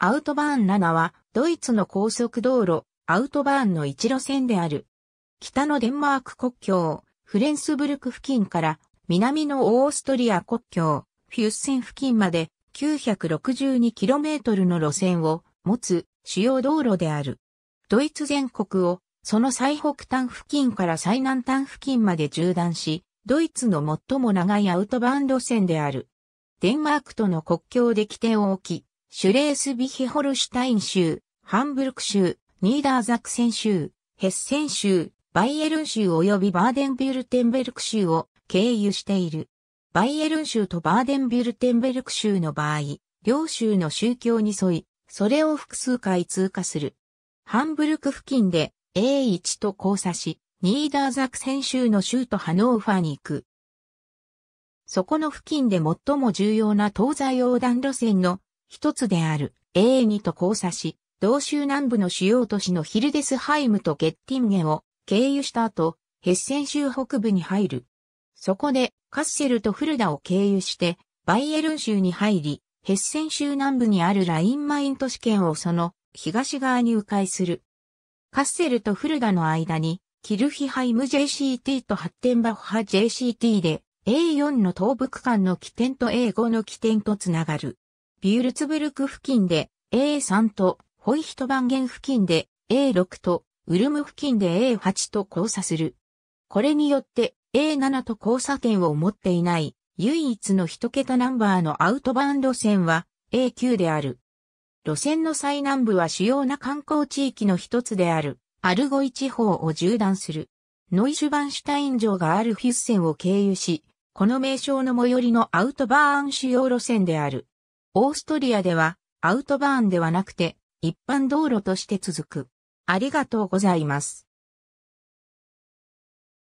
アウトバーン7は、ドイツの高速道路、アウトバーンの一路線である。北のデンマーク国境、フレンスブルク付近から、南のオーストリア国境、フュッセン付近まで 962km の路線を持つ主要道路である。ドイツ全国をその最北端付近から最南端付近まで縦断し、ドイツの最も長いアウトバーン路線である。デンマークとの国境で起点を置き、シュレースビヒホルシュタイン州、ハンブルク州、ニーダーザクセン州、ヘッセン州、バイエルン州及びバーデンビュルテンベルク州を経由している。バイエルン州とバーデンビュルテンベルク州の場合、両州の宗教に沿い、それを複数回通過する。ハンブルク付近で A1 と交差し、ニーダーザクセン州の州とハノーファーに行く。そこの付近で最も重要な東西横断路線の一つである、A2 にと交差し、同州南部の主要都市のヒルデスハイムとゲッティンゲを経由した後、ヘッセン州北部に入る。そこで、カッセルとフルダを経由して、バイエルン州に入り、ヘッセン州南部にあるラインマイン都市圏をその東側に迂回する。カッセルとフルダの間に、キルヒハイム JCT とハッテンバッハ JCT で A4 の東部区間の起点と A5 の起点とつながる。ビュールツブルク付近で A3 とホイヒトバンゲン付近で A6 とウルム付近で A8 と交差する。これによって A7 と交差点を持っていない唯一の一桁ナンバーのアウトバン路線は A9 である。路線の最南部は主要な観光地域の一つであるアルゴイ地方を縦断する。ノイシュバンシュタイン城があるフィス線を経由し、この名称の最寄りのアウトバーン主要路線である。オーストリアではアウトバーンではなくて一般道路として続く。ありがとうございます。